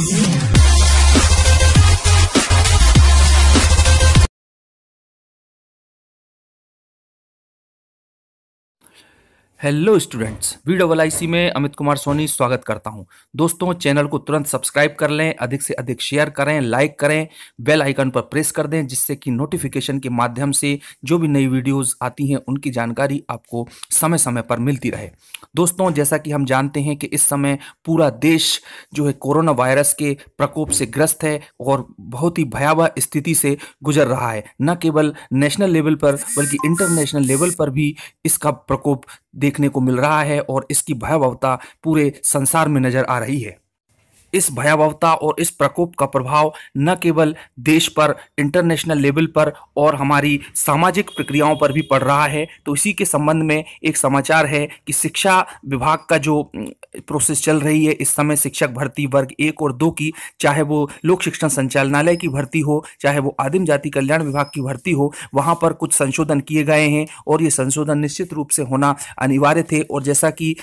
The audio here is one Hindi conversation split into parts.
Zero. Hello students V double I C में अमित कुमार सोनी स्वागत करता हूं दोस्तों चैनल को तुरंत सब्सक्राइब कर लें अधिक से अधिक शेयर करें लाइक करें बेल आइकन पर प्रेस कर दें जिससे कि नोटिफिकेशन के माध्यम से जो भी नई वीडियोस आती हैं उनकी जानकारी आपको समय समय पर मिलती रहे दोस्तों जैसा कि हम जानते हैं कि इस समय पूरा देश जो है कोरोना वायरस के प्रकोप से ग्रस्त है और बहुत ही भयावह स्थिति से गुजर रहा है न केवल नेशनल लेवल पर बल्कि इंटरनेशनल लेवल पर भी इसका प्रकोप देखने को मिल रहा है और इसकी भयावहता पूरे संसार में नजर आ रही है इस भयावहता और इस प्रकोप का प्रभाव न केवल देश पर इंटरनेशनल लेवल पर और हमारी सामाजिक प्रक्रियाओं पर भी पड़ रहा है तो इसी के संबंध में एक समाचार है कि शिक्षा विभाग का जो प्रोसेस चल रही है इस समय शिक्षक भर्ती वर्ग एक और दो की चाहे वो लोक शिक्षण संचालनालय की भर्ती हो चाहे वो आदिम जाति कल्याण विभाग की भर्ती हो वहाँ पर कुछ संशोधन किए गए हैं और ये संशोधन निश्चित रूप से होना अनिवार्य थे और जैसा कि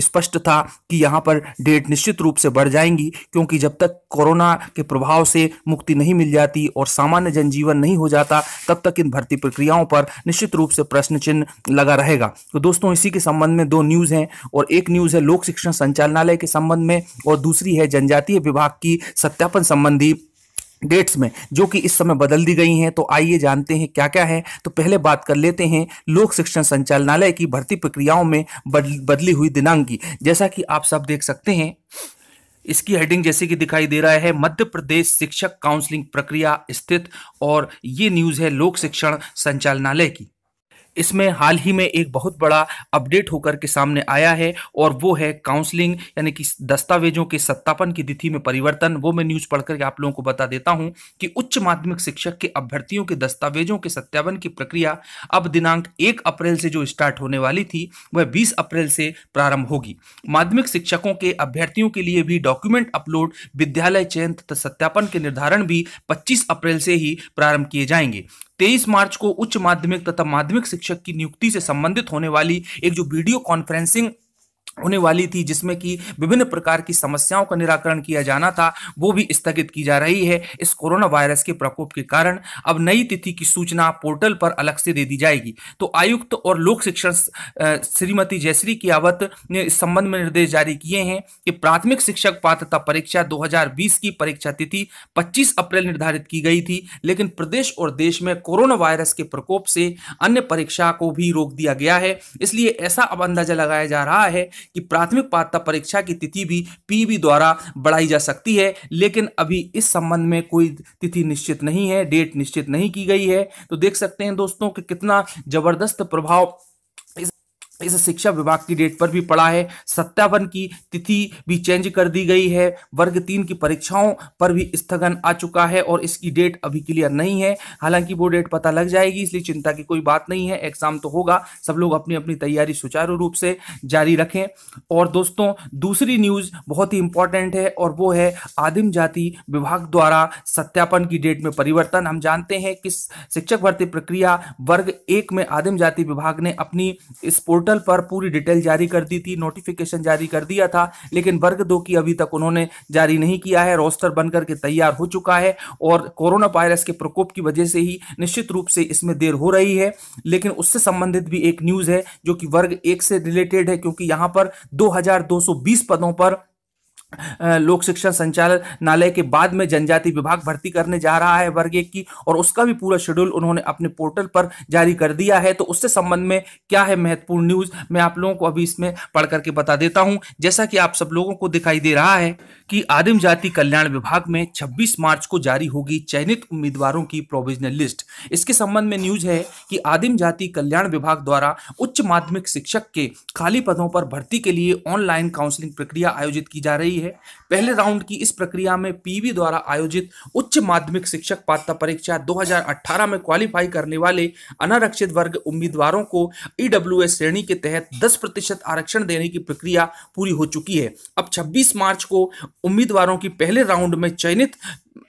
स्पष्ट था कि यहाँ पर डेट निश्चित रूप से बढ़ जाएंगी क्योंकि जब तक कोरोना के प्रभाव से मुक्ति नहीं मिल जाती और सामान्य जनजीवन नहीं हो जाता तब तक इन भर्ती प्रक्रियाओं पर निश्चित रूप से प्रश्न चिन्ह लगा रहेगा तो दोस्तों इसी के संबंध में दो न्यूज़ हैं और एक न्यूज़ है लोक शिक्षण संचालनालय के संबंध में और दूसरी है जनजातीय विभाग की सत्यापन संबंधी डेट्स में जो कि इस समय बदल दी गई हैं तो आइए जानते हैं क्या क्या है तो पहले बात कर लेते हैं लोक शिक्षण संचालनालय की भर्ती प्रक्रियाओं में बदली हुई दिनांक की जैसा कि आप सब देख सकते हैं इसकी हेडिंग जैसे कि दिखाई दे रहा है मध्य प्रदेश शिक्षक काउंसलिंग प्रक्रिया स्थित और ये न्यूज है लोक शिक्षण संचालनालय की इसमें हाल ही में एक बहुत बड़ा अपडेट होकर के सामने आया है और वो है काउंसलिंग यानी कि दस्तावेजों के सत्तापन की तिथि में परिवर्तन वो मैं न्यूज पढ़कर के आप लोगों को बता देता हूं कि उच्च माध्यमिक शिक्षक के अभ्यर्थियों के दस्तावेजों के सत्यापन की प्रक्रिया अब दिनांक एक अप्रैल से जो स्टार्ट होने वाली थी वह बीस अप्रैल से प्रारंभ होगी माध्यमिक शिक्षकों के अभ्यर्थियों के लिए भी डॉक्यूमेंट अपलोड विद्यालय चयन तथा सत्यापन के निर्धारण भी पच्चीस अप्रैल से ही प्रारंभ किए जाएंगे तेईस मार्च को उच्च माध्यमिक तथा माध्यमिक शिक्षक की नियुक्ति से संबंधित होने वाली एक जो वीडियो कॉन्फ्रेंसिंग होने वाली थी जिसमें कि विभिन्न प्रकार की समस्याओं का निराकरण किया जाना था वो भी स्थगित की जा रही है इस कोरोना वायरस के प्रकोप के कारण अब नई तिथि की सूचना पोर्टल पर अलग से दे दी जाएगी तो आयुक्त और लोक शिक्षण श्रीमती जयश्री कियावत ने इस संबंध में निर्देश जारी किए हैं कि प्राथमिक शिक्षक पात्रता परीक्षा दो की परीक्षा तिथि पच्चीस अप्रैल निर्धारित की गई थी लेकिन प्रदेश और देश में कोरोना वायरस के प्रकोप से अन्य परीक्षा को भी रोक दिया गया है इसलिए ऐसा अब अंदाजा लगाया जा रहा है कि प्राथमिक पात्रता परीक्षा की तिथि भी पीबी द्वारा बढ़ाई जा सकती है लेकिन अभी इस संबंध में कोई तिथि निश्चित नहीं है डेट निश्चित नहीं की गई है तो देख सकते हैं दोस्तों कि कितना जबरदस्त प्रभाव इस शिक्षा विभाग की डेट पर भी पड़ा है सत्यापन की तिथि भी चेंज कर दी गई है वर्ग तीन की परीक्षाओं पर भी स्थगन आ चुका है और इसकी डेट अभी क्लियर नहीं है हालांकि वो डेट पता लग जाएगी इसलिए चिंता की कोई बात नहीं है एग्जाम तो होगा सब लोग अपनी अपनी तैयारी सुचारू रूप से जारी रखें और दोस्तों दूसरी न्यूज़ बहुत ही इंपॉर्टेंट है और वो है आदिम जाति विभाग द्वारा सत्यापन की डेट में परिवर्तन हम जानते हैं कि शिक्षक भर्ती प्रक्रिया वर्ग एक में आदिम जाति विभाग ने अपनी इस पोर्टल पर पूरी डिटेल जारी कर दी थी नोटिफिकेशन जारी कर दिया था लेकिन वर्ग दो की अभी तक उन्होंने जारी नहीं किया है रोस्टर बनकर के तैयार हो चुका है और कोरोना वायरस के प्रकोप की वजह से ही निश्चित रूप से इसमें देर हो रही है लेकिन उससे संबंधित भी एक न्यूज़ है जो कि वर्ग एक से रिलेटेड है क्योंकि यहाँ पर दो पदों पर लोक शिक्षण संचालनालय के बाद में जनजाति विभाग भर्ती करने जा रहा है वर्ग एक की और उसका भी पूरा शेड्यूल उन्होंने अपने पोर्टल पर जारी कर दिया है तो उससे संबंध में क्या है महत्वपूर्ण न्यूज मैं आप लोगों को अभी इसमें पढ़ करके बता देता हूं जैसा कि आप सब लोगों को दिखाई दे रहा है कि आदिम जाति कल्याण विभाग में छब्बीस मार्च को जारी होगी चयनित उम्मीदवारों की प्रोविजनल लिस्ट इसके संबंध में न्यूज है कि आदिम जाति कल्याण विभाग द्वारा उच्च माध्यमिक शिक्षक के खाली पदों पर भर्ती के लिए ऑनलाइन काउंसलिंग प्रक्रिया आयोजित की जा रही की है पहले राउंड की इस प्रक्रिया में पीवी द्वारा आयोजित उच्च माध्यमिक शिक्षक पात्रता परीक्षा 2018 में क्वालिफाई करने वाले अनारक्षित वर्ग उम्मीदवारों को ईडब्ल्यू e श्रेणी के तहत दस प्रतिशत आरक्षण देने की प्रक्रिया पूरी हो चुकी है अब छब्बीस मार्च को उम्मीदवारों की पहले राउंड में चयनित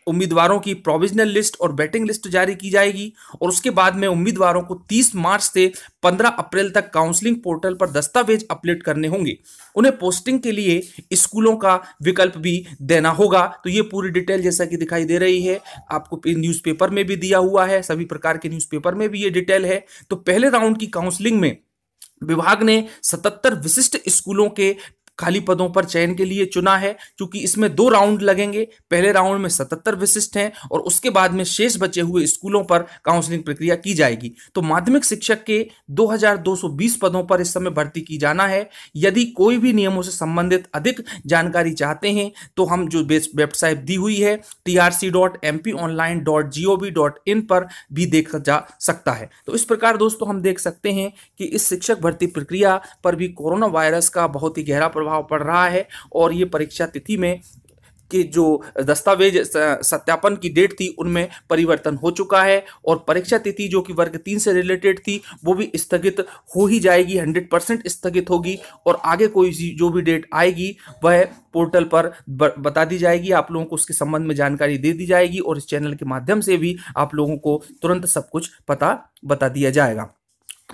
उम्मीदवारों की प्रोविजनल लिस्ट और बैटिंग लिस्ट जारी की जाएगी और उसके बाद में उम्मीदवारों को 30 मार्च से 15 अप्रैल तक काउंसलिंग पोर्टल पर दस्तावेज अपलोड करने होंगे उन्हें पोस्टिंग के लिए स्कूलों का विकल्प भी देना होगा तो ये पूरी डिटेल जैसा कि दिखाई दे रही है आपको न्यूज़पेपर में भी दिया हुआ है सभी प्रकार के न्यूज़पेपर में भी ये डिटेल है तो पहले राउंड की काउंसलिंग में विभाग ने 77 विशिष्ट स्कूलों के खाली पदों पर चयन के लिए चुना है क्योंकि इसमें दो राउंड लगेंगे पहले राउंड में सतहत्तर विशिष्ट हैं और उसके बाद में शेष बचे हुए स्कूलों पर काउंसलिंग प्रक्रिया की जाएगी तो माध्यमिक शिक्षक के 2220 पदों पर इस समय भर्ती की जाना है यदि कोई भी नियमों से संबंधित अधिक जानकारी चाहते हैं तो हम जो वेबसाइट दी हुई है trc.mponline.gov.in पर भी देखा जा सकता है तो इस प्रकार दोस्तों हम देख सकते हैं कि इस शिक्षक भर्ती प्रक्रिया पर भी कोरोना वायरस का बहुत ही गहरा प्रभाव प्रभाव पड़ रहा है और ये परीक्षा तिथि में कि जो दस्तावेज सत्यापन की डेट थी उनमें परिवर्तन हो चुका है और परीक्षा तिथि जो कि वर्ग तीन से रिलेटेड थी वो भी स्थगित हो ही जाएगी हंड्रेड परसेंट स्थगित होगी और आगे कोई जो भी डेट आएगी वह पोर्टल पर बता दी जाएगी आप लोगों को उसके संबंध में जानकारी दे दी जाएगी और इस चैनल के माध्यम से भी आप लोगों को तुरंत सब कुछ पता बता दिया जाएगा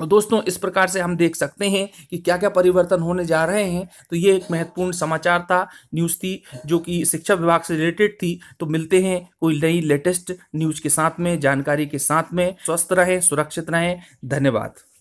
दोस्तों इस प्रकार से हम देख सकते हैं कि क्या क्या परिवर्तन होने जा रहे हैं तो ये एक महत्वपूर्ण समाचार था न्यूज़ थी जो कि शिक्षा विभाग से रिलेटेड थी तो मिलते हैं कोई नई लेटेस्ट न्यूज के साथ में जानकारी के साथ में स्वस्थ रहें सुरक्षित रहें धन्यवाद